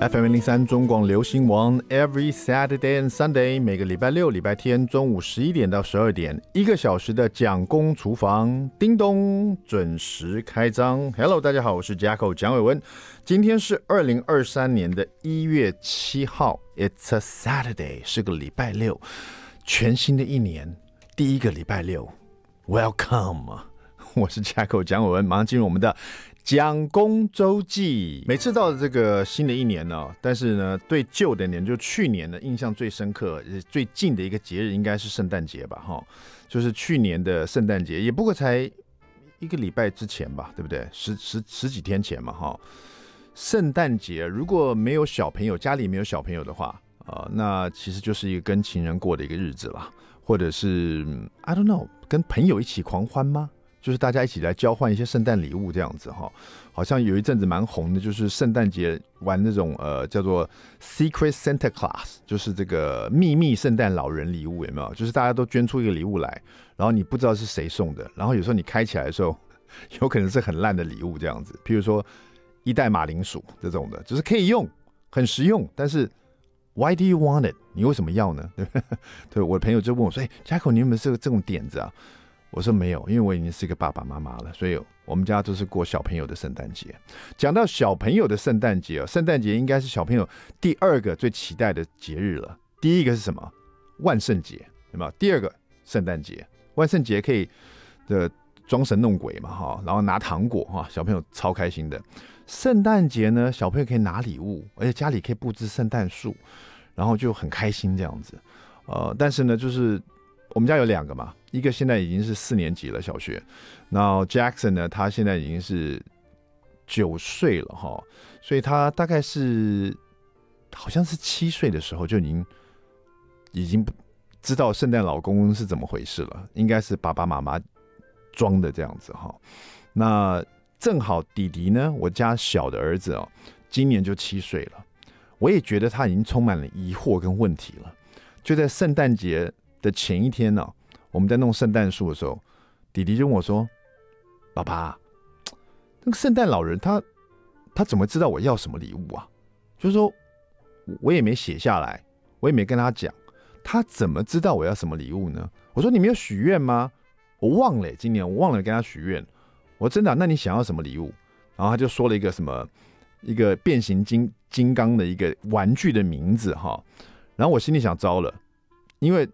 FM 零三中广流行王，Every Saturday and Sunday，每个礼拜六、礼拜天中午十一点到十二点，一个小时的蒋公厨房，叮咚，准时开张。Hello，大家好，我是 Jacko 蒋伟文，今天是二零二三年的一月七号，It's a Saturday，是个礼拜六，全新的一年第一个礼拜六，Welcome，我是 Jacko 蒋伟文，马上进入我们的。蒋公周记》，每次到这个新的一年呢，但是呢，对旧的年就去年的印象最深刻。最近的一个节日应该是圣诞节吧，哈，就是去年的圣诞节，也不过才一个礼拜之前吧，对不对？十十十几天前嘛，哈，圣诞节如果没有小朋友，家里没有小朋友的话，呃，那其实就是一个跟情人过的一个日子了，或者是 I don't know，跟朋友一起狂欢吗？就是大家一起来交换一些圣诞礼物，这样子哈，好像有一阵子蛮红的，就是圣诞节玩那种呃叫做 Secret Santa Claus，就是这个秘密圣诞老人礼物有没有？就是大家都捐出一个礼物来，然后你不知道是谁送的，然后有时候你开起来的时候，有可能是很烂的礼物这样子，譬如说一袋马铃薯这种的，就是可以用，很实用，但是 Why do you want it？你为什么要呢？对，对，我的朋友就问我说：“哎，Jacko，你有没有这个这种点子啊？”我说没有，因为我已经是一个爸爸妈妈了，所以我们家都是过小朋友的圣诞节。讲到小朋友的圣诞节圣诞节应该是小朋友第二个最期待的节日了。第一个是什么？万圣节，有没有？第二个圣诞节，万圣节可以的装神弄鬼嘛哈，然后拿糖果哈，小朋友超开心的。圣诞节呢，小朋友可以拿礼物，而且家里可以布置圣诞树，然后就很开心这样子。呃，但是呢，就是。我们家有两个嘛，一个现在已经是四年级了，小学。那 Jackson 呢，他现在已经是九岁了哈，所以他大概是好像是七岁的时候就已经已经不知道圣诞老公公是怎么回事了，应该是爸爸妈妈装的这样子哈。那正好弟弟呢，我家小的儿子哦，今年就七岁了，我也觉得他已经充满了疑惑跟问题了，就在圣诞节。的前一天呢，我们在弄圣诞树的时候，弟弟就跟我说：“爸爸，那个圣诞老人他他怎么知道我要什么礼物啊？就是说我也没写下来，我也没跟他讲，他怎么知道我要什么礼物呢？”我说：“你没有许愿吗？”我忘了今年我忘了跟他许愿。我说：“真的，那你想要什么礼物？”然后他就说了一个什么一个变形金金刚的一个玩具的名字哈。然后我心里想：糟了，因为。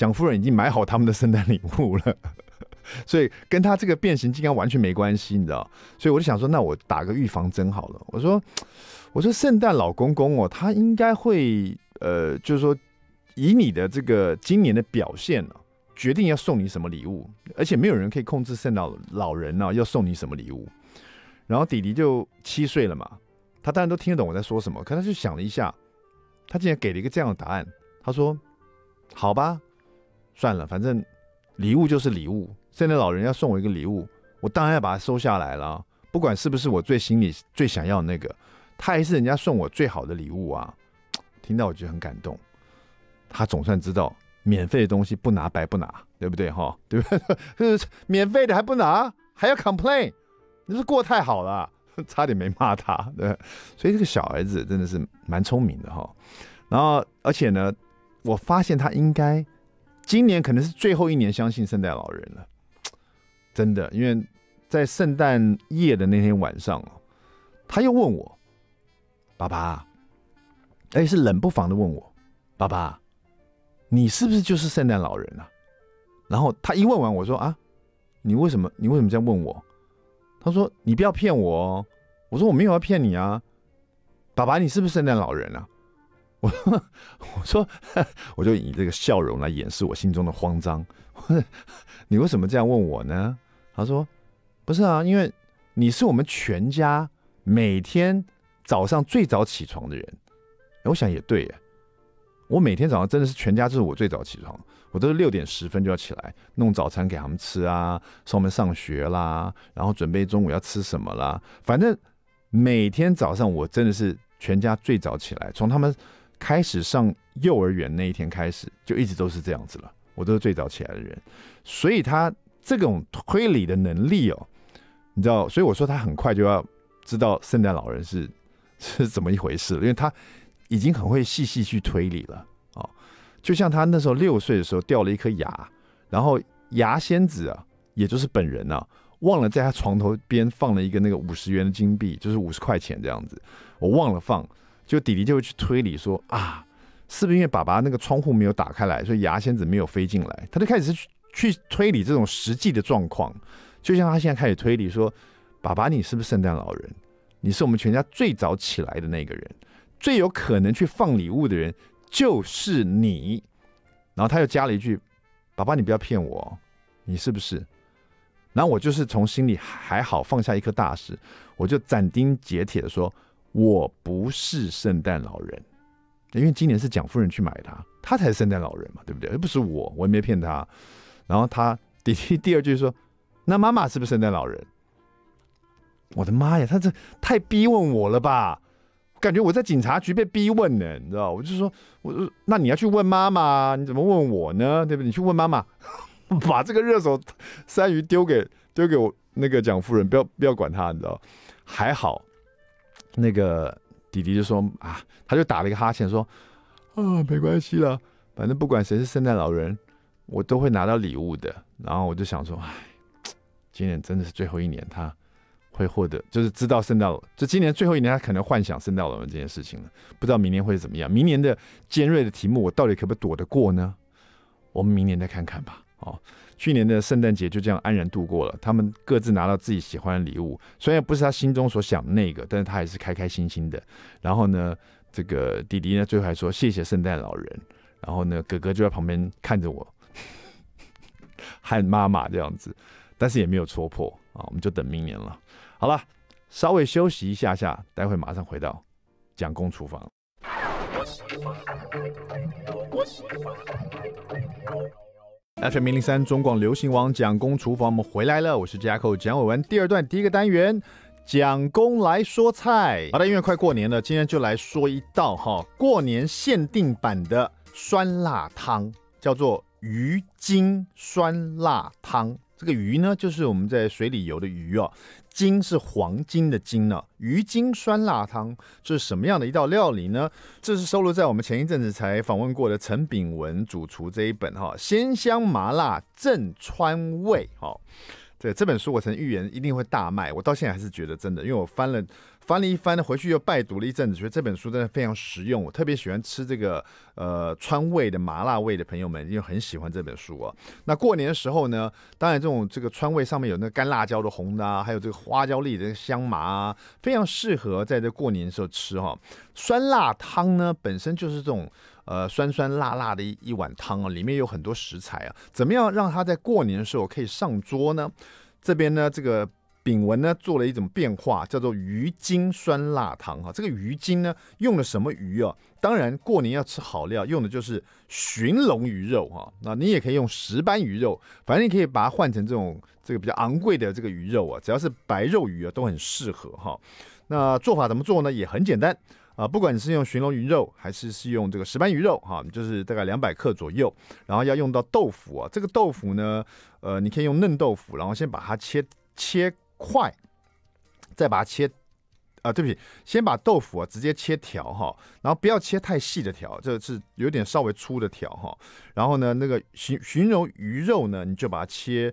蒋夫人已经买好他们的圣诞礼物了，所以跟他这个变形金刚完全没关系，你知道？所以我就想说，那我打个预防针好了。我说，我说圣诞老公公哦，他应该会呃，就是说以你的这个今年的表现呢，决定要送你什么礼物，而且没有人可以控制圣老老人呢要送你什么礼物。然后弟弟就七岁了嘛，他当然都听得懂我在说什么，可他就想了一下，他竟然给了一个这样的答案。他说：“好吧。”算了，反正礼物就是礼物。现在老人要送我一个礼物，我当然要把它收下来了。不管是不是我最心里最想要的那个，他还是人家送我最好的礼物啊！听到我就很感动。他总算知道，免费的东西不拿白不拿，对不对哈？对不对？免费的还不拿，还要 complain，你是过太好了，差点没骂他。对，所以这个小孩子真的是蛮聪明的哈。然后，而且呢，我发现他应该。今年可能是最后一年相信圣诞老人了，真的，因为在圣诞夜的那天晚上哦，他又问我：“爸爸，哎，是冷不防的问我，爸爸，你是不是就是圣诞老人啊？”然后他一问完，我说：“啊，你为什么你为什么这样问我？”他说：“你不要骗我哦。”我说：“我没有要骗你啊，爸爸，你是不是圣诞老人啊？”我我说 我就以这个笑容来掩饰我心中的慌张。你为什么这样问我呢？他说：“不是啊，因为你是我们全家每天早上最早起床的人。”我想也对耶。我每天早上真的是全家就是我最早起床，我都是六点十分就要起来弄早餐给他们吃啊，送我们上学啦，然后准备中午要吃什么啦。反正每天早上我真的是全家最早起来，从他们。开始上幼儿园那一天开始，就一直都是这样子了。我都是最早起来的人，所以他这种推理的能力哦，你知道，所以我说他很快就要知道圣诞老人是 是怎么一回事了，因为他已经很会细细去推理了啊。就像他那时候六岁的时候掉了一颗牙，然后牙仙子啊，也就是本人啊，忘了在他床头边放了一个那个五十元的金币，就是五十块钱这样子，我忘了放。就弟弟就会去推理说啊，是不是因为爸爸那个窗户没有打开来，所以牙仙子没有飞进来？他就开始是去推理这种实际的状况，就像他现在开始推理说，爸爸你是不是圣诞老人？你是我们全家最早起来的那个人，最有可能去放礼物的人就是你。然后他又加了一句，爸爸你不要骗我，你是不是？然后我就是从心里还好放下一颗大石，我就斩钉截铁的说。我不是圣诞老人，因为今年是蒋夫人去买他，他才是圣诞老人嘛，对不对？又不是我，我也没骗他。然后他第第二句说：“那妈妈是不是圣诞老人？”我的妈呀，他这太逼问我了吧？感觉我在警察局被逼问呢，你知道？我就说：“我那你要去问妈妈，你怎么问我呢？对不？你去问妈妈，把这个热手三鱼丢给丢给我那个蒋夫人，不要不要管他，你知道？还好。”那个弟弟就说啊，他就打了一个哈欠，说啊，没关系了，反正不管谁是圣诞老人，我都会拿到礼物的。然后我就想说，哎，今年真的是最后一年，他会获得，就是知道圣诞，就今年最后一年，他可能幻想圣诞老人这件事情了。不知道明年会怎么样，明年的尖锐的题目，我到底可不可躲得过呢？我们明年再看看吧。哦，去年的圣诞节就这样安然度过了，他们各自拿到自己喜欢的礼物，虽然不是他心中所想那个，但是他还是开开心心的。然后呢，这个弟弟呢最后还说谢谢圣诞老人，然后呢哥哥就在旁边看着我 喊妈妈这样子，但是也没有戳破啊，我们就等明年了。好了，稍微休息一下下，待会马上回到蒋公厨房。FM 零零三中广流行网蒋公厨房，我们回来了，我是 Jacko 蒋伟文。第二段第一个单元，蒋公来说菜。好的，因为快过年了，今天就来说一道哈过年限定版的酸辣汤，叫做鱼筋酸辣汤。这个鱼呢，就是我们在水里游的鱼哦。金是黄金的金呢，鱼精酸辣汤这是什么样的一道料理呢？这是收录在我们前一阵子才访问过的陈炳文主厨这一本哈，鲜香麻辣正川味哈。对这本书，我曾预言一定会大卖，我到现在还是觉得真的，因为我翻了。翻了一番呢，回去又拜读了一阵子，觉得这本书真的非常实用。我特别喜欢吃这个呃川味的麻辣味的朋友们，因为很喜欢这本书啊。那过年的时候呢，当然这种这个川味上面有那干辣椒的红的，啊，还有这个花椒粒的香麻，啊，非常适合在这过年的时候吃哈。酸辣汤呢，本身就是这种呃酸酸辣辣的一一碗汤啊，里面有很多食材啊，怎么样让它在过年的时候可以上桌呢？这边呢，这个。饼文呢做了一种变化，叫做鱼筋酸辣汤哈。这个鱼筋呢，用的什么鱼啊？当然过年要吃好料，用的就是寻龙鱼肉哈。那你也可以用石斑鱼肉，反正你可以把它换成这种这个比较昂贵的这个鱼肉啊，只要是白肉鱼啊都很适合哈。那做法怎么做呢？也很简单啊。不管你是用寻龙鱼肉还是是用这个石斑鱼肉哈，就是大概两百克左右，然后要用到豆腐啊。这个豆腐呢，呃，你可以用嫩豆腐，然后先把它切切。快，再把它切啊，对不起，先把豆腐啊直接切条哈，然后不要切太细的条，这是有点稍微粗的条哈。然后呢，那个形形容鱼肉呢，你就把它切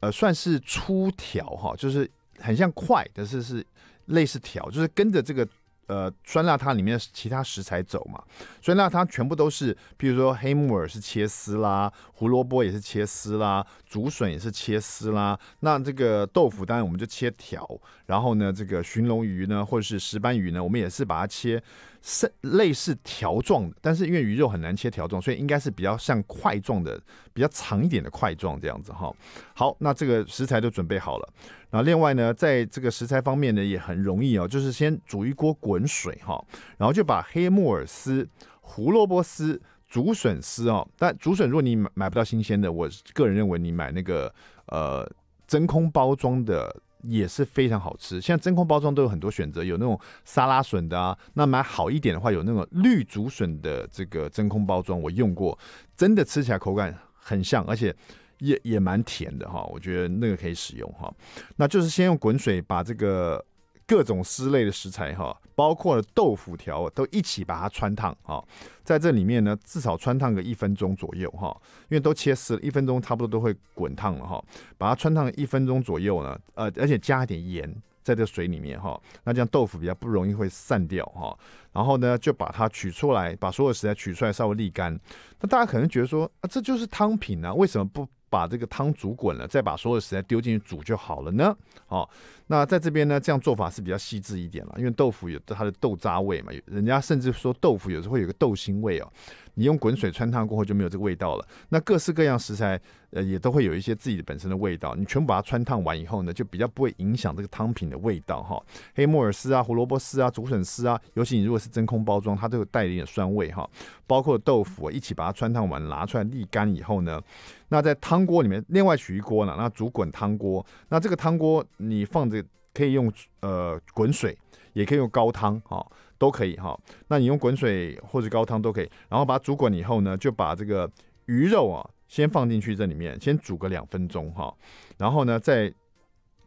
呃算是粗条哈，就是很像块但是是类似条，就是跟着这个。呃，酸辣汤里面其他食材走嘛，酸辣汤全部都是，比如说黑木耳是切丝啦，胡萝卜也是切丝啦，竹笋也是切丝啦，那这个豆腐当然我们就切条，然后呢，这个寻龙鱼呢或者是石斑鱼呢，我们也是把它切。是类似条状的，但是因为鱼肉很难切条状，所以应该是比较像块状的，比较长一点的块状这样子哈。好，那这个食材都准备好了。然后另外呢，在这个食材方面呢，也很容易哦，就是先煮一锅滚水哈，然后就把黑木耳丝、胡萝卜丝、竹笋丝哦。但竹笋果你买不到新鲜的，我个人认为你买那个呃真空包装的。也是非常好吃，现在真空包装都有很多选择，有那种沙拉笋的啊，那买好一点的话，有那种绿竹笋的这个真空包装，我用过，真的吃起来口感很像，而且也也蛮甜的哈，我觉得那个可以使用哈，那就是先用滚水把这个。各种丝类的食材哈，包括了豆腐条，都一起把它穿烫哈。在这里面呢，至少穿烫个一分钟左右哈，因为都切丝，了，一分钟差不多都会滚烫了哈。把它穿烫一分钟左右呢，呃，而且加一点盐在这水里面哈，那这样豆腐比较不容易会散掉哈。然后呢，就把它取出来，把所有食材取出来，稍微沥干。那大家可能觉得说，啊，这就是汤品啊，为什么不？把这个汤煮滚了，再把所有食材丢进去煮就好了呢。哦，那在这边呢，这样做法是比较细致一点了，因为豆腐有它的豆渣味嘛，人家甚至说豆腐有时会有个豆腥味哦。你用滚水穿烫过后就没有这个味道了。那各式各样食材，呃，也都会有一些自己的本身的味道。你全部把它穿烫完以后呢，就比较不会影响这个汤品的味道哈。黑木耳丝啊、胡萝卜丝啊、竹笋丝啊，尤其你如果是真空包装，它都有带一点酸味哈。包括豆腐一起把它穿烫完拿出来沥干以后呢，那在汤锅里面另外取一锅呢，那煮滚汤锅。那这个汤锅你放着可以用呃滚水，也可以用高汤哈。都可以哈，那你用滚水或者高汤都可以，然后把它煮滚以后呢，就把这个鱼肉啊先放进去这里面，先煮个两分钟哈，然后呢再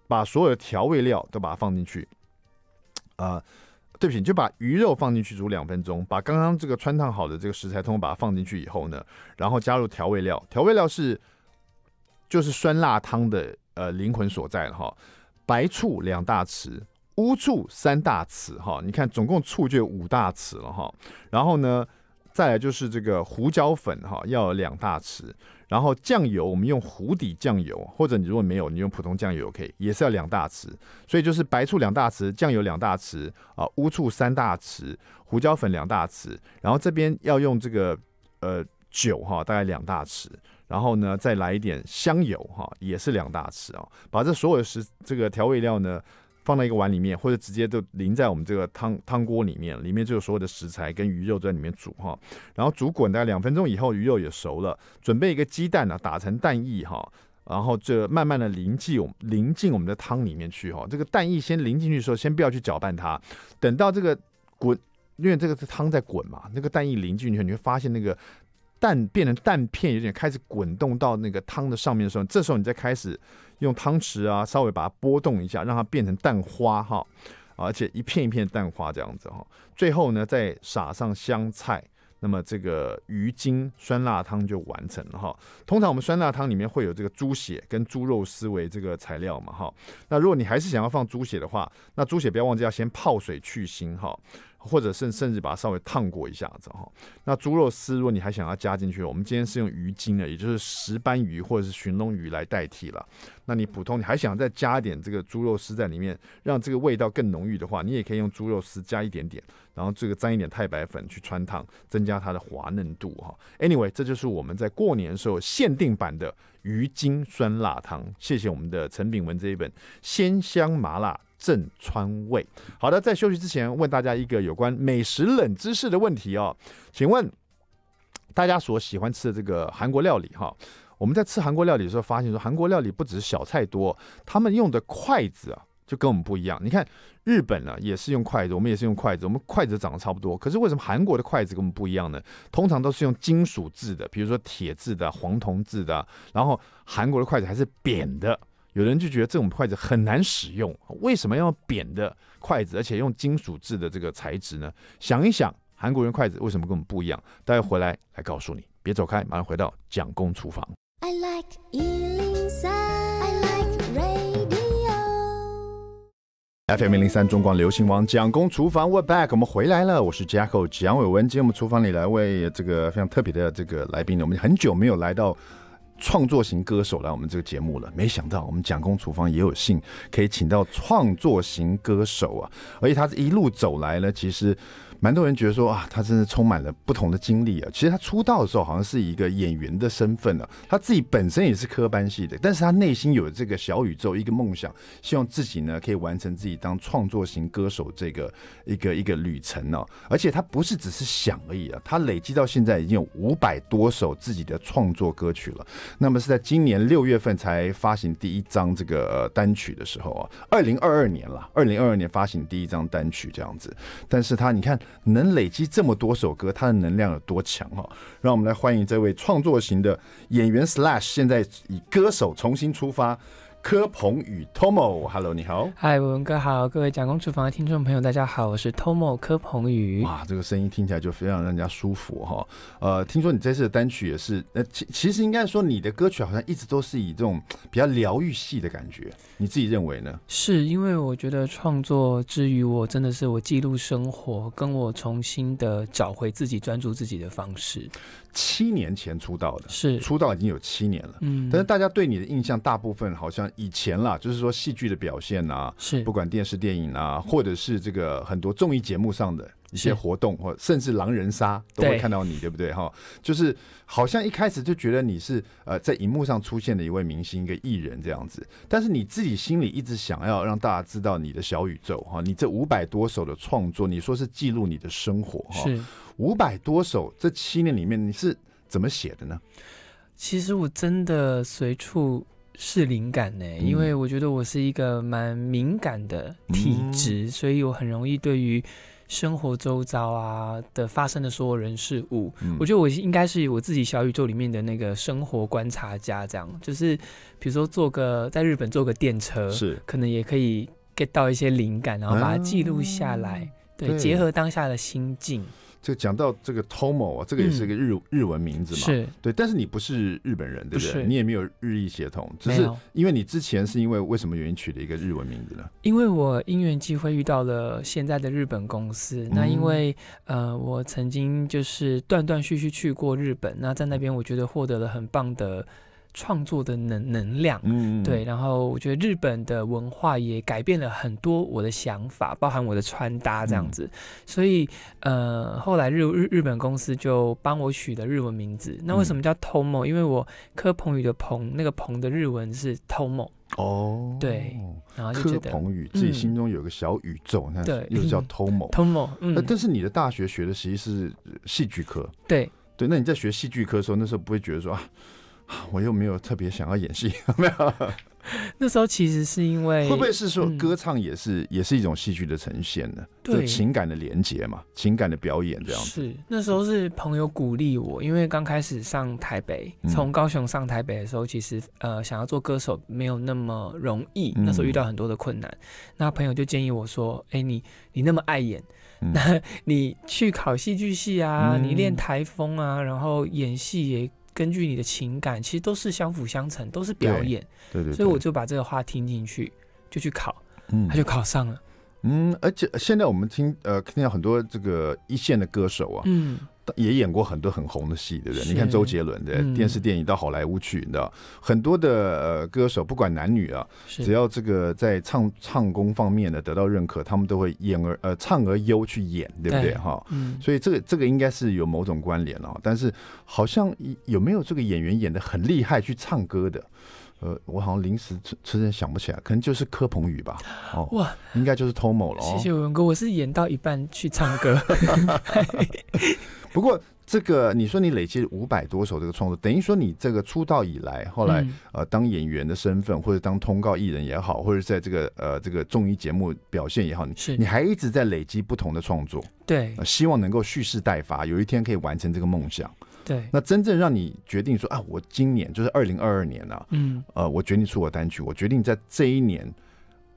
把所有的调味料都把它放进去，啊，对不起，就把鱼肉放进去煮两分钟，把刚刚这个穿烫好的这个食材，通通把它放进去以后呢，然后加入调味料，调味料是就是酸辣汤的呃灵魂所在了哈，白醋两大匙。乌醋三大匙哈，你看总共醋就五大匙了哈。然后呢，再来就是这个胡椒粉哈，要两大匙。然后酱油，我们用湖底酱油，或者你如果没有，你用普通酱油 OK，也是要两大匙。所以就是白醋两大匙，酱油两大匙啊，乌醋三大匙，胡椒粉两大匙。然后这边要用这个呃酒哈，大概两大匙。然后呢，再来一点香油哈，也是两大匙啊。把这所有的食这个调味料呢。放到一个碗里面，或者直接就淋在我们这个汤汤锅里面，里面就有所有的食材跟鱼肉在里面煮哈。然后煮滚大概两分钟以后，鱼肉也熟了。准备一个鸡蛋呢，打成蛋液哈，然后就慢慢的淋进淋进我们的汤里面去哈。这个蛋液先淋进去的时候，先不要去搅拌它。等到这个滚，因为这个是汤在滚嘛，那个蛋液淋进去，你会发现那个蛋变成蛋片，有点开始滚动到那个汤的上面的时候，这时候你再开始。用汤匙啊，稍微把它拨动一下，让它变成蛋花哈，而且一片一片蛋花这样子哈。最后呢，再撒上香菜，那么这个鱼精酸辣汤就完成了哈。通常我们酸辣汤里面会有这个猪血跟猪肉丝为这个材料嘛哈。那如果你还是想要放猪血的话，那猪血不要忘记要先泡水去腥哈。或者甚甚至把它稍微烫过一下子哈。那猪肉丝，如果你还想要加进去，我们今天是用鱼筋的，也就是石斑鱼或者是寻龙鱼来代替了。那你普通你还想再加一点这个猪肉丝在里面，让这个味道更浓郁的话，你也可以用猪肉丝加一点点，然后这个沾一点太白粉去穿烫，增加它的滑嫩度哈。Anyway，这就是我们在过年时候限定版的鱼筋酸辣汤。谢谢我们的陈炳文这一本鲜香麻辣。正川味，好的，在休息之前问大家一个有关美食冷知识的问题哦，请问大家所喜欢吃的这个韩国料理哈，我们在吃韩国料理的时候发现说，韩国料理不只是小菜多，他们用的筷子啊就跟我们不一样。你看日本呢也是用筷子，我们也是用筷子，我们筷子长得差不多，可是为什么韩国的筷子跟我们不一样呢？通常都是用金属制的，比如说铁制的、黄铜制的，然后韩国的筷子还是扁的。有人就觉得这种筷子很难使用，为什么要扁的筷子，而且用金属制的这个材质呢？想一想，韩国人筷子为什么跟我们不一样？待会回来来告诉你，别走开，马上回到蒋公厨房。FM 零三中广流行王蒋公厨房，We back，我们回来了，我是 Jacko 蒋伟文，今天我们厨房里来位这个非常特别的这个来宾呢，我们很久没有来到。创作型歌手来我们这个节目了，没想到我们蒋公厨房也有幸可以请到创作型歌手啊，而且他一路走来呢，其实。蛮多人觉得说啊，他真的充满了不同的经历啊。其实他出道的时候好像是一个演员的身份呢。他自己本身也是科班系的，但是他内心有这个小宇宙，一个梦想，希望自己呢可以完成自己当创作型歌手这个一个一个旅程呢。而且他不是只是想而已啊，他累积到现在已经有五百多首自己的创作歌曲了。那么是在今年六月份才发行第一张这个单曲的时候啊，二零二二年了，二零二二年发行第一张单曲这样子。但是他你看。能累积这么多首歌，他的能量有多强啊！让我们来欢迎这位创作型的演员 Slash，现在以歌手重新出发。柯鹏宇，Tomo，Hello，你好，嗨，文哥好，各位讲公厨房的听众朋友，大家好，我是 Tomo 柯鹏宇，哇，这个声音听起来就非常让人家舒服哈，呃，听说你这次的单曲也是，呃，其其实应该说你的歌曲好像一直都是以这种比较疗愈系的感觉，你自己认为呢？是因为我觉得创作之于我真的是我记录生活，跟我重新的找回自己、专注自己的方式。七年前出道的，是出道已经有七年了。嗯，但是大家对你的印象，大部分好像以前啦，就是说戏剧的表现啊，是不管电视、电影啊，或者是这个很多综艺节目上的。一些活动或甚至狼人杀都会看到你，对不对？哈，就是好像一开始就觉得你是呃在荧幕上出现的一位明星，一个艺人这样子。但是你自己心里一直想要让大家知道你的小宇宙，哈，你这五百多首的创作，你说是记录你的生活，哈，五百多首这七年里面你是怎么写的呢？其实我真的随处是灵感呢，因为我觉得我是一个蛮敏感的体质，所以我很容易对于。生活周遭啊的发生的所有人事物，我觉得我应该是我自己小宇宙里面的那个生活观察家，这样就是，比如说坐个在日本坐个电车，是可能也可以 get 到一些灵感，然后把它记录下来，对，结合当下的心境。就讲到这个 Tomo 啊，这个也是一个日日文名字嘛，对。但是你不是日本人，对不对？你也没有日语协同，只是因为你之前是因为为什么原因取了一个日文名字呢？因为我因缘际会遇到了现在的日本公司，那因为呃，我曾经就是断断续续去过日本，那在那边我觉得获得了很棒的。创作的能能量，嗯，对。然后我觉得日本的文化也改变了很多我的想法，包含我的穿搭这样子。所以，呃，后来日日日本公司就帮我取的日文名字。那为什么叫 Tomo？因为我柯鹏宇的鹏，那个鹏的日文是 Tomo。哦，对。然后就觉得，彭鹏宇自己心中有个小宇宙，对，又叫 Tomo。Tomo。嗯。但是你的大学学的其实是戏剧科。对。对，那你在学戏剧科的时候，那时候不会觉得说啊？我又没有特别想要演戏，没有。那时候其实是因为会不会是说歌唱也是也是一种戏剧的呈现呢？对情感的连接嘛，情感的表演这样子。是那时候是朋友鼓励我，因为刚开始上台北，从高雄上台北的时候，其实呃想要做歌手没有那么容易，那时候遇到很多的困难。那朋友就建议我说：“哎，你你那么爱演，那你去考戏剧系啊，你练台风啊，然后演戏也。”根据你的情感，其实都是相辅相成，都是表演。对对。所以我就把这个话听进去，就去考，嗯，他就考上了，嗯，而且现在我们听，呃，听到很多这个一线的歌手啊，嗯。也演过很多很红的戏，对不对？你看周杰伦的电视电影到好莱坞去，你知道很多的呃歌手不管男女啊，只要这个在唱唱功方面的得到认可，他们都会演而呃唱而优去演，对不对？哈，嗯，所以这个这个应该是有某种关联了。但是好像有没有这个演员演的很厉害去唱歌的？呃，我好像临时迟点想不起来，可能就是柯鹏宇吧。哦，哇，应该就是 Tom 了哦。谢谢文哥，我是演到一半去唱歌。不过这个，你说你累积五百多首这个创作，等于说你这个出道以来，后来呃当演员的身份，或者当通告艺人也好，或者在这个呃这个综艺节目表现也好，是，你还一直在累积不同的创作。对，希望能够蓄势待发，有一天可以完成这个梦想。那真正让你决定说啊，我今年就是二零二二年啊，嗯，呃，我决定出我单曲，我决定在这一年，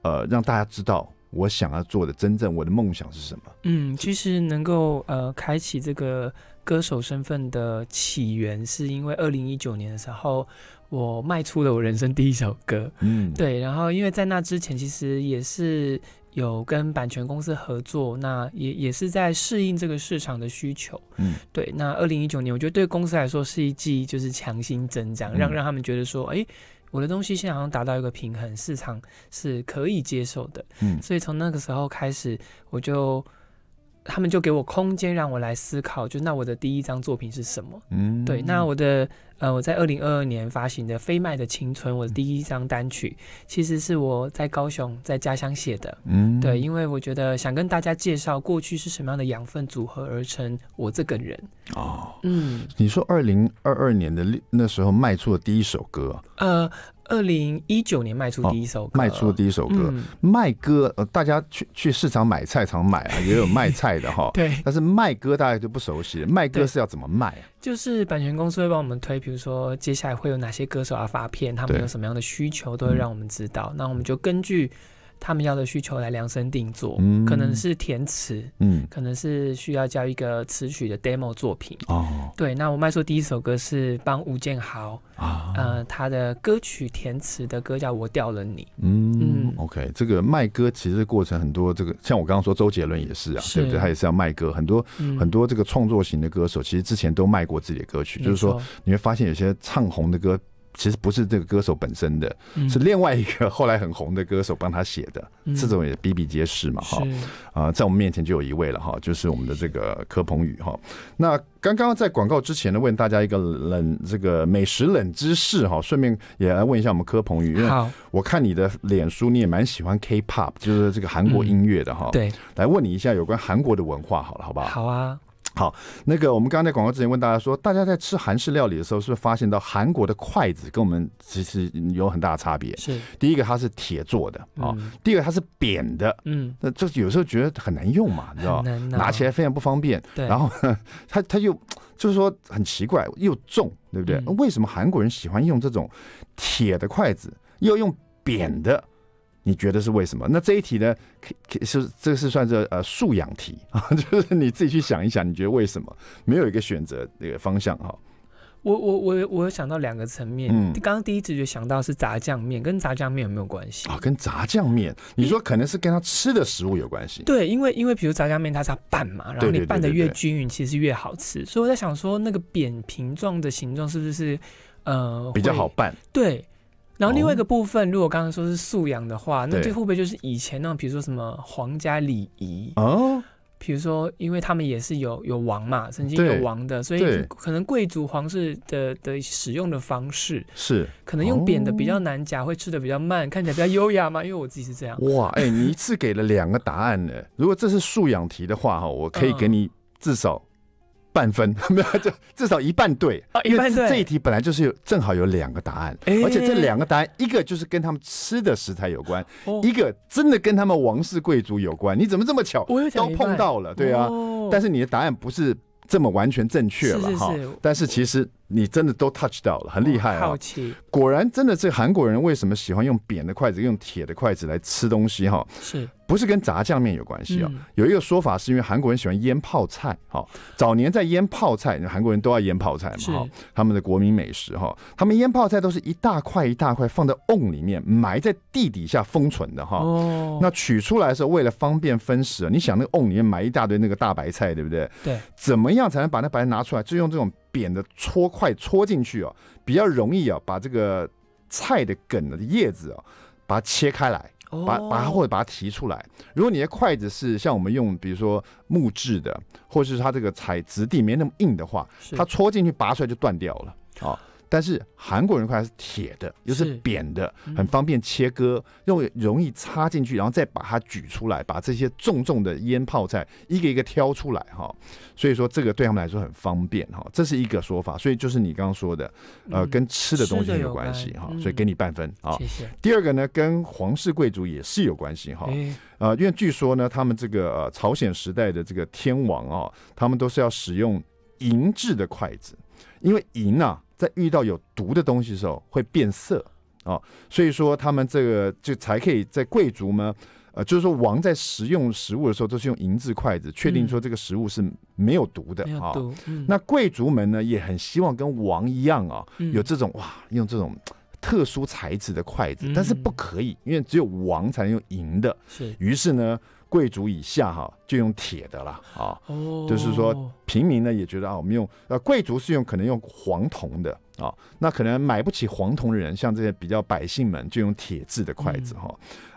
呃，让大家知道我想要做的真正我的梦想是什么。嗯，其实能够呃开启这个歌手身份的起源，是因为二零一九年的时候，我卖出了我人生第一首歌。嗯，对，然后因为在那之前，其实也是。有跟版权公司合作，那也也是在适应这个市场的需求。嗯，对。那二零一九年，我觉得对公司来说是一剂就是强针，增长，让让他们觉得说，哎，我的东西现在好像达到一个平衡，市场是可以接受的。嗯，所以从那个时候开始，我就。他们就给我空间让我来思考，就那我的第一张作品是什么？嗯，对，那我的呃，我在二零二二年发行的《飞麦的青春》，我的第一张单曲其实是我在高雄，在家乡写的。嗯，对，因为我觉得想跟大家介绍过去是什么样的养分组合而成我这个人。哦，嗯，你说二零二二年的那时候卖出的第一首歌，呃。二零一九年卖出第一首，卖出的第一首歌，卖歌，大家去去市场买菜场买啊，也有卖菜的哈。对，但是卖歌大家就不熟悉，卖歌是要怎么卖？就是版权公司会帮我们推，比如说接下来会有哪些歌手要发片，他们有什么样的需求，都会让我们知道，那我们就根据。他们要的需求来量身定做，嗯，可能是填词，嗯，可能是需要交一个词曲的 demo 作品，哦，对，那我卖出第一首歌是帮吴建豪啊，呃，他的歌曲填词的歌叫《我掉了你》，嗯嗯，OK，这个卖歌其实过程很多，这个像我刚刚说周杰伦也是啊，对不对？他也是要卖歌，很多很多这个创作型的歌手其实之前都卖过自己的歌曲，就是说你会发现有些唱红的歌。其实不是这个歌手本身的，是另外一个后来很红的歌手帮他写的，这种也比比皆是嘛哈。啊，在我们面前就有一位了哈，就是我们的这个柯鹏宇哈。那刚刚在广告之前呢，问大家一个冷这个美食冷知识哈，顺便也来问一下我们柯鹏宇，因为我看你的脸书你也蛮喜欢 K-pop，就是这个韩国音乐的哈。对，来问你一下有关韩国的文化好了，好不好？好啊。好，那个我们刚在广告之前问大家说，大家在吃韩式料理的时候，是不是发现到韩国的筷子跟我们其实有很大的差别？是，第一个它是铁做的啊，第二个它是扁的，嗯，那就是有时候觉得很难用嘛，你知道吗？拿起来非常不方便。然后它它又就是说很奇怪，又重，对不对？为什么韩国人喜欢用这种铁的筷子，又用扁的？你觉得是为什么？那这一题呢？可可是这是算是呃素养题啊，就是你自己去想一想，你觉得为什么没有一个选择那个方向哈？我我我我想到两个层面，嗯，刚刚第一次就想到是炸酱面，跟炸酱面有没有关系啊？跟炸酱面，你说可能是跟他吃的食物有关系？对，因为因为比如炸酱面它是要拌嘛，然后你拌的越均匀，其实越好吃。所以我在想说，那个扁平状的形状是不是呃比较好拌？对。然后另外一个部分，如果刚刚说是素养的话，那这会不会就是以前那种，比如说什么皇家礼仪啊？比如说，因为他们也是有有王嘛，曾经有王的，所以可能贵族皇室的的使用的方式是可能用扁的比较难夹，会吃的比较慢，看起来比较优雅嘛。因为我自己是这样。哇，哎，你一次给了两个答案呢。如果这是素养题的话，哈，我可以给你至少。半分 没有，就至少一半对，因为这一题本来就是有正好有两个答案，而且这两个答案一个就是跟他们吃的食材有关，一个真的跟他们王室贵族有关。你怎么这么巧，都碰到了？对啊，但是你的答案不是这么完全正确了哈，但是其实你真的都 touch 到了，很厉害啊！果然，真的是韩国人为什么喜欢用扁的筷子，用铁的筷子来吃东西？哈，是。不是跟炸酱面有关系哦，有一个说法是因为韩国人喜欢腌泡菜，哈，早年在腌泡菜，韩国人都要腌泡菜嘛，哈，他们的国民美食哈，他们腌泡菜都是一大块一大块放在瓮里面埋在地底下封存的哈，那取出来的时候为了方便分食啊，你想那个瓮里面埋一大堆那个大白菜，对不对？对，怎么样才能把那白菜拿出来？就用这种扁的搓块搓进去哦，比较容易啊，把这个菜的梗的叶子哦，把它切开来。把把它或者把它提出来。如果你的筷子是像我们用，比如说木质的，或者是它这个材质地没那么硬的话，它戳进去拔出来就断掉了啊。但是韩国人筷是铁的，又是扁的，很方便切割，又容易插进去，然后再把它举出来，把这些重重的腌泡菜一个一个挑出来哈。所以说这个对他们来说很方便哈，这是一个说法。所以就是你刚刚说的，呃，跟吃的东西有关系哈。所以给你半分啊。谢谢。第二个呢，跟皇室贵族也是有关系哈。呃，因为据说呢，他们这个朝鲜时代的这个天王啊，他们都是要使用银制的筷子，因为银啊。在遇到有毒的东西的时候会变色啊，所以说他们这个就才可以在贵族们，呃，就是说王在食用食物的时候都是用银制筷子，确定说这个食物是没有毒的啊。那贵族们呢也很希望跟王一样啊，有这种哇，用这种特殊材质的筷子，但是不可以，因为只有王才能用银的。是，于是呢。贵族以下哈，就用铁的了啊，就是说平民呢也觉得啊，我们用呃贵族是用可能用黄铜的啊，那可能买不起黄铜的人，像这些比较百姓们就用铁制的筷子哈。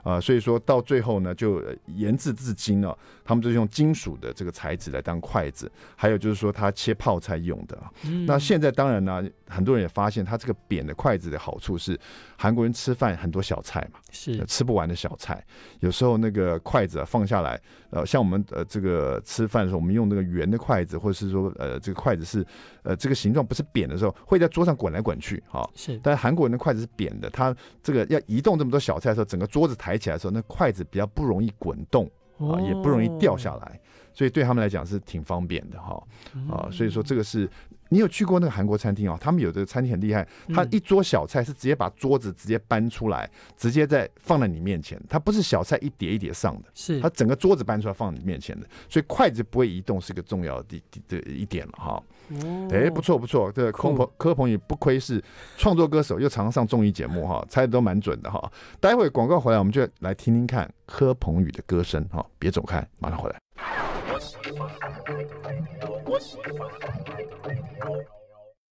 啊，所以说到最后呢，就研制至今呢，他们就是用金属的这个材质来当筷子，还有就是说它切泡菜用的。嗯。那现在当然呢，很多人也发现它这个扁的筷子的好处是，韩国人吃饭很多小菜嘛，是吃不完的小菜，有时候那个筷子啊、放下来，呃，像我们呃这个吃饭的时候，我们用那个圆的筷子，或者是说呃这个筷子是呃这个形状不是扁的时候，会在桌上滚来滚去哈。是。但是韩国人的筷子是扁的，它这个要移动这么多小菜的时候，整个桌子抬。起来的时候，那筷子比较不容易滚动啊，也不容易掉下来，所以对他们来讲是挺方便的哈啊，所以说这个是。你有去过那个韩国餐厅哦？他们有的餐厅很厉害，他一桌小菜是直接把桌子直接搬出来，直接在放在你面前。他不是小菜一碟一碟上的，是，他整个桌子搬出来放在你面前的。所以筷子不会移动是个重要的的的一点了哈。哦，哎，不错不错，这柯鹏柯鹏宇不愧是创作歌手，又常上综艺节目哈，猜的都蛮准的哈。待会广告回来我们就来听听看柯鹏宇的歌声哈，别走开，马上回来。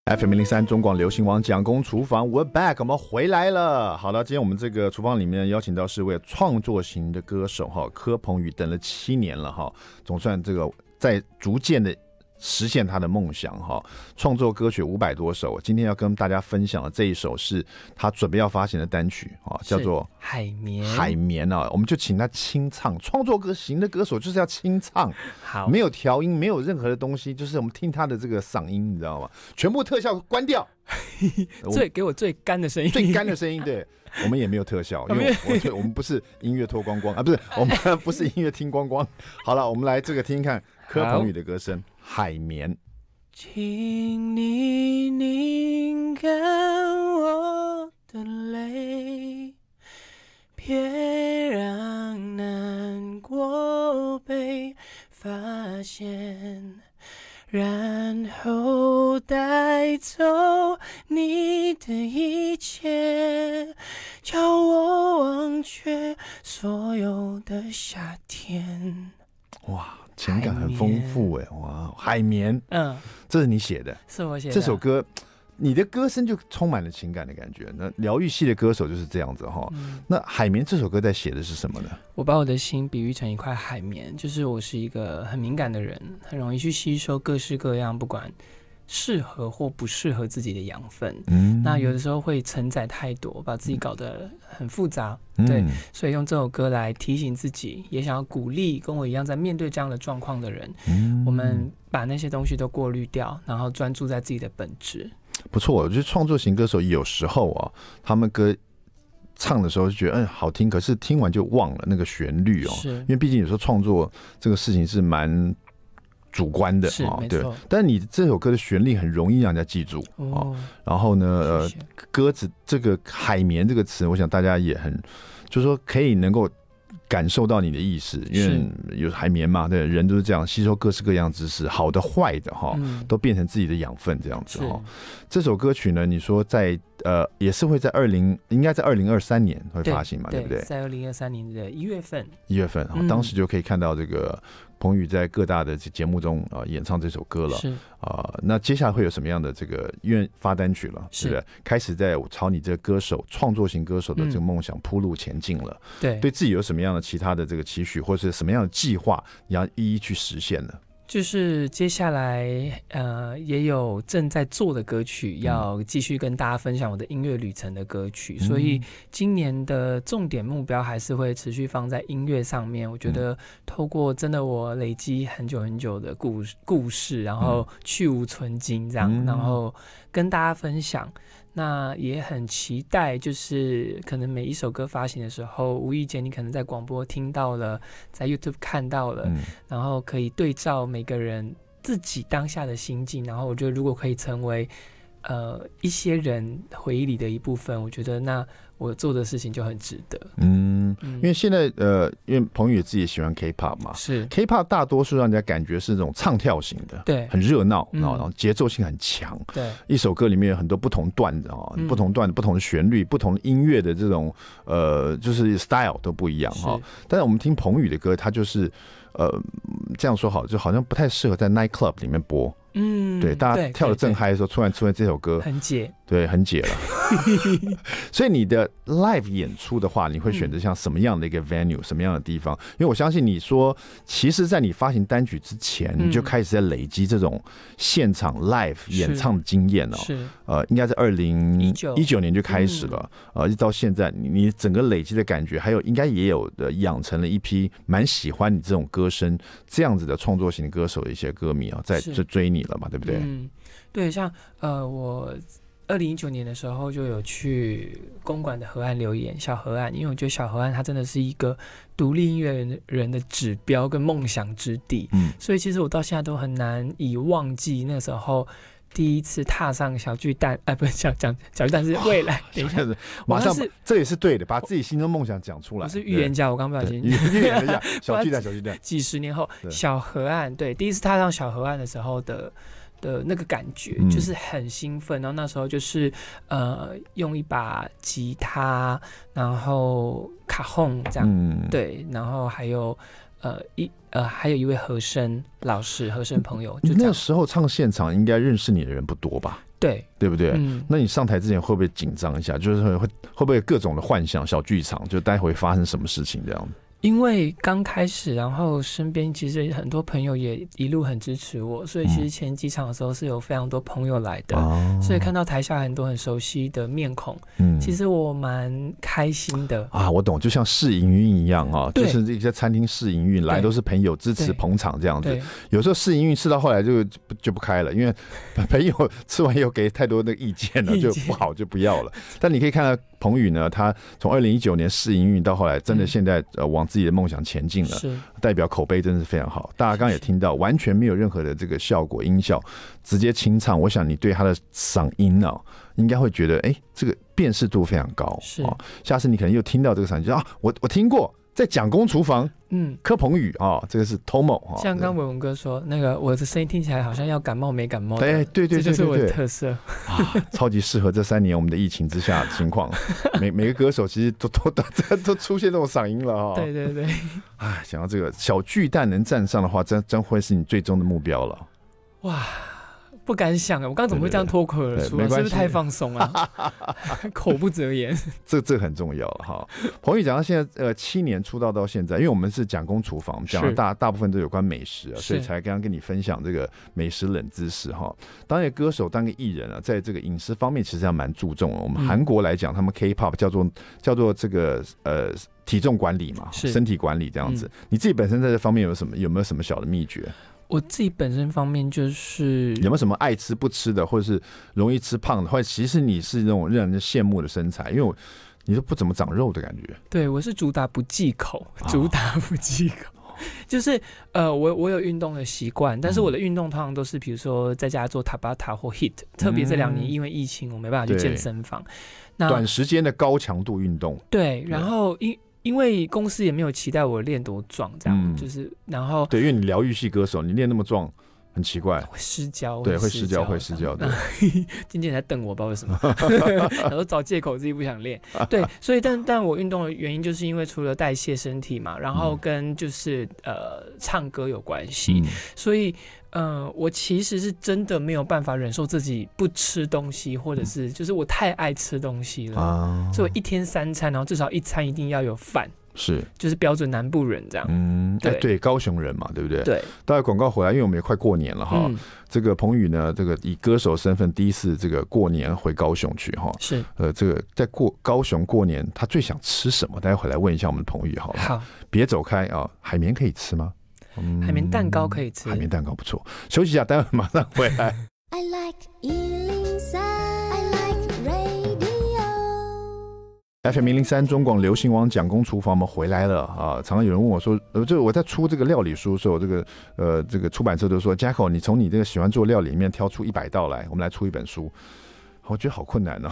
FM 零零三中广流行王蒋工厨房，We're back，我们回来了。好了，今天我们这个厨房里面邀请到是位创作型的歌手哈，柯鹏宇，等了七年了哈，总算这个在逐渐的。实现他的梦想哈，创作歌曲五百多首。今天要跟大家分享的这一首是他准备要发行的单曲啊，叫做《海绵海绵》啊。我们就请他清唱，创作歌型的歌手就是要清唱，好，没有调音，没有任何的东西，就是我们听他的这个嗓音，你知道吗？全部特效关掉，最给我最干的声音，最干的声音。对，我们也没有特效，因为我们我们不是音乐脱光光啊，不是我们不是音乐听光光。好了，我们来这个听听看柯鹏宇的歌声。海绵，请你拧干我的泪，别让难过被发现，然后带走你的一切，叫我忘却所有的夏天。哇！情感很丰富，哎，哇，海绵，嗯，这是你写的，是我写的这首歌，你的歌声就充满了情感的感觉。那疗愈系的歌手就是这样子哈。那《海绵》这首歌在写的是什么呢？我把我的心比喻成一块海绵，就是我是一个很敏感的人，很容易去吸收各式各样，不管。适合或不适合自己的养分，嗯，那有的时候会承载太多，把自己搞得很复杂，对，所以用这首歌来提醒自己，也想要鼓励跟我一样在面对这样的状况的人，嗯，我们把那些东西都过滤掉，然后专注在自己的本质。不错，我觉得创作型歌手有时候啊，他们歌唱的时候就觉得嗯好听，可是听完就忘了那个旋律哦，因为毕竟有时候创作这个事情是蛮。主观的啊，对，但你这首歌的旋律很容易让人家记住啊。然后呢，呃，歌词这个“海绵”这个词，我想大家也很，就是说可以能够感受到你的意思，因为有海绵嘛，对，人都是这样，吸收各式各样知识，好的、坏的哈，都变成自己的养分这样子哈。这首歌曲呢，你说在呃，也是会在二零，应该在二零二三年会发行嘛，对不对？在二零二三年的一月份。一月份，然当时就可以看到这个。彭宇在各大的节目中啊演唱这首歌了，是啊，那接下来会有什么样的这个愿发单曲了，是的，开始在朝你这歌手创作型歌手的这个梦想铺路前进了，对，对自己有什么样的其他的这个期许，或者是什么样的计划，你要一一去实现呢？就是接下来，呃，也有正在做的歌曲要继续跟大家分享我的音乐旅程的歌曲，所以今年的重点目标还是会持续放在音乐上面。我觉得透过真的我累积很久很久的故故事，然后去无存金这样，然后跟大家分享。那也很期待，就是可能每一首歌发行的时候，无意间你可能在广播听到了，在 YouTube 看到了，然后可以对照每个人自己当下的心境，然后我觉得如果可以成为，呃，一些人回忆里的一部分，我觉得那。我做的事情就很值得。嗯，因为现在呃，因为彭宇自己喜欢 K-pop 嘛，是 K-pop 大多数让人家感觉是那种唱跳型的，对，很热闹啊，然后节奏性很强，对，一首歌里面有很多不同段的啊，不同段不同的旋律、不同的音乐的这种呃，就是 style 都不一样哈。但是我们听彭宇的歌，他就是呃，这样说好，就好像不太适合在 nightclub 里面播。嗯，对，大家跳的正嗨的时候，突然出现这首歌，很解。对，很解了。所以你的 live 演出的话，你会选择像什么样的一个 venue，什么样的地方？因为我相信你说，其实，在你发行单曲之前，你就开始在累积这种现场 live 演唱的经验了。是，呃，应该在二零一九年就开始了。呃，一直到现在，你整个累积的感觉，还有应该也有的养成了一批蛮喜欢你这种歌声这样子的创作型歌手的一些歌迷啊，在追追你了嘛，对不对？嗯，对，像呃我。二零一九年的时候，就有去公馆的河岸留言，小河岸，因为我觉得小河岸它真的是一个独立音乐人人的指标跟梦想之地，嗯，所以其实我到现在都很难以忘记那时候第一次踏上小巨蛋，哎，不是讲讲小巨蛋是未来，等一下，马上这也是对的，把自己心中梦想讲出来，我是预言家，我刚不小心预言家，小巨蛋，小巨蛋，几十年后小河岸，对，第一次踏上小河岸的时候的。的那个感觉就是很兴奋，然后那时候就是，呃，用一把吉他，然后卡轰这样，对，然后还有，呃，一呃，还有一位和声老师，和声朋友。就那时候唱现场应该认识你的人不多吧？对，对不对？那你上台之前会不会紧张一下？就是会会不会各种的幻想小剧场，就待会发生什么事情这样子？因为刚开始，然后身边其实很多朋友也一路很支持我，所以其实前几场的时候是有非常多朋友来的，所以看到台下很多很熟悉的面孔，嗯，其实我蛮开心的啊。我懂，就像试营运一样啊，就是这些餐厅试营运来都是朋友支持捧场这样子。有时候试营运吃到后来就就不开了，因为 朋友吃完又给太多的意见了，就不好就不要了。但你可以看到彭宇呢，他从二零一九年试营运到后来，真的现在呃往。自己的梦想前进了，代表口碑真的是非常好。大家刚刚也听到，完全没有任何的这个效果音效，直接清唱。我想你对他的嗓音啊，应该会觉得，哎，这个辨识度非常高。是啊，下次你可能又听到这个嗓音，就啊，我我听过。在蒋公厨房，嗯，柯鹏宇啊，这个是 Tom 啊，像刚伟文哥说，那个我的声音听起来好像要感冒没感冒，哎，对对对，这就是我的特色啊，超级适合这三年我们的疫情之下情况，每每个歌手其实都都都都出现这种嗓音了啊。对对对，哎，想到这个小巨蛋能站上的话，真真会是你最终的目标了，哇。不敢想啊！我刚刚怎么会这样脱口而出？是不是太放松了？口不择言，这这很重要哈。彭宇讲到现在，呃，七年出道到现在，因为我们是讲工厨房，讲了大大部分都有关美食，所以才刚刚跟你分享这个美食冷知识哈。当一个歌手，当个艺人啊，在这个饮食方面其实还蛮注重。我们韩国来讲，他们 K-pop 叫做叫做这个呃体重管理嘛，身体管理这样子。你自己本身在这方面有什么有没有什么小的秘诀？我自己本身方面就是有没有什么爱吃不吃的，或者是容易吃胖的，或者其实你是那种让人羡慕的身材，因为我你都不怎么长肉的感觉。对，我是主打不忌口，主打不忌口，就是呃，我我有运动的习惯，但是我的运动通常都是比如说在家做塔巴塔或 hit，特别这两年因为疫情，我没办法去健身房。那短时间的高强度运动，对，然后因因为公司也没有期待我练多壮，这样就是，然后对，因为你疗愈系歌手，你练那么壮。很奇怪，失焦对，会失焦，会失焦的。今天 在瞪我不知道为什么？然后找借口自己不想练。对，所以但但我运动的原因，就是因为除了代谢身体嘛，然后跟就是呃唱歌有关系。所以呃，我其实是真的没有办法忍受自己不吃东西，或者是就是我太爱吃东西了，所以一天三餐，然后至少一餐一定要有饭。是，就是标准南部人这样。嗯，对，高雄人嘛，对不对？对。大家广告回来，因为我们也快过年了哈。这个彭宇呢，这个以歌手身份第一次这个过年回高雄去哈。是。呃，这个在过高雄过年，他最想吃什么？待会回来问一下我们彭宇好了。好。别走开啊！海绵可以吃吗？海绵蛋糕可以吃。海绵蛋糕不错。休息一下，待会马上回来。I like FM 零零三中广流行网蒋公厨房，我们回来了啊！常常有人问我说，呃，就我在出这个料理书的时候，这个呃，这个出版社都说，Jacko，你从你这个喜欢做料里面挑出一百道来，我们来出一本书。我觉得好困难哦，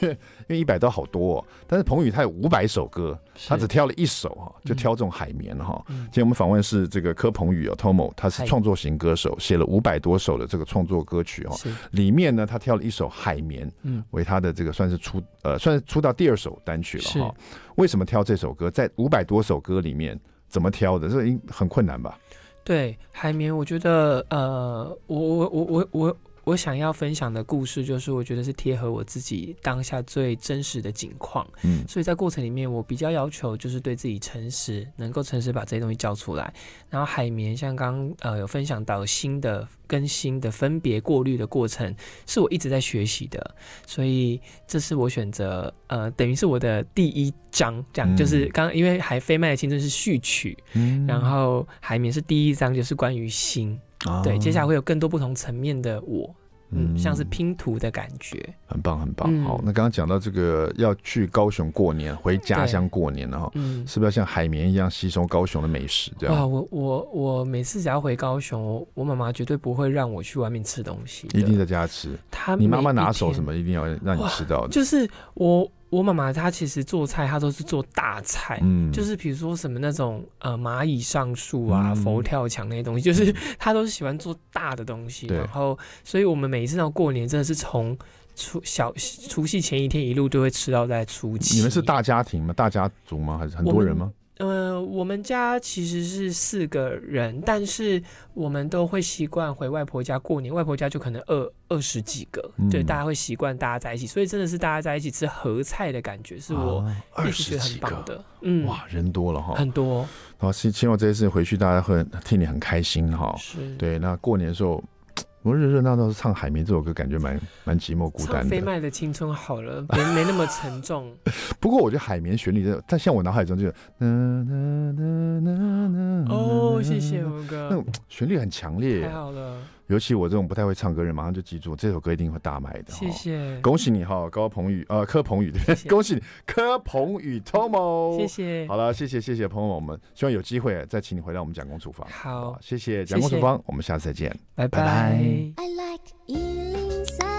因为一百刀好多，哦，但是彭宇他有五百首歌，他只挑了一首哈，就挑这种海绵哈。今天我们访问是这个柯彭宇哦，Tomo，他是创作型歌手，写了五百多首的这个创作歌曲哦，里面呢，他挑了一首《海绵》，嗯，为他的这个算是出呃算是出道第二首单曲了哈。为什么挑这首歌？在五百多首歌里面怎么挑的？这应很困难吧？对，《海绵》，我觉得呃，我我我我我。我想要分享的故事，就是我觉得是贴合我自己当下最真实的景况。嗯，所以在过程里面，我比较要求就是对自己诚实，能够诚实把这些东西交出来。然后海绵像刚呃有分享到新的更新的分别过滤的过程，是我一直在学习的，所以这是我选择呃等于是我的第一章这样，就是刚因为还非卖的青春是序曲，嗯，然后海绵是第一章就是关于心。对，接下来会有更多不同层面的我，嗯，像是拼图的感觉，很棒很棒。好，那刚刚讲到这个要去高雄过年，回家乡过年的嗯，是不是要像海绵一样吸收高雄的美食？这样啊，我我我每次只要回高雄，我妈妈绝对不会让我去外面吃东西，一定在家吃。你妈妈拿手什么，一定要让你吃到的。就是我。我妈妈她其实做菜，她都是做大菜，嗯，就是比如说什么那种呃蚂蚁上树啊、佛跳墙那些东西，就是她都是喜欢做大的东西。然后，所以我们每一次到过年，真的是从初小除夕前一天一路就会吃到在初七。你们是大家庭吗？大家族吗？还是很多人吗？呃，我们家其实是四个人，但是我们都会习惯回外婆家过年，外婆家就可能二二十几个，对，大家会习惯大家在一起，所以真的是大家在一起吃合菜的感觉，是我二十觉得很棒的，嗯，哇，人多了哈，很多，好希希望这次回去大家会替你很开心哈，是，对，那过年的时候。我热热闹闹是唱《海绵》这首歌，感觉蛮蛮寂寞孤单的。飞麦的青春》好了，没没那么沉重。不过我觉得《海绵》旋律，的，在像我脑海中就是，哦，谢谢吴哥，那种旋律很强烈，太好了。尤其我这种不太会唱歌人，马上就记住这首歌，一定会大卖的。谢谢，恭喜你哈，高鹏宇，呃，柯鹏宇，恭喜你，柯鹏宇 t o m o 谢谢。好了，谢谢谢谢朋友，我们希望有机会再请你回来我们讲公厨房。好，谢谢讲公厨房，我们下次再见，拜拜。I like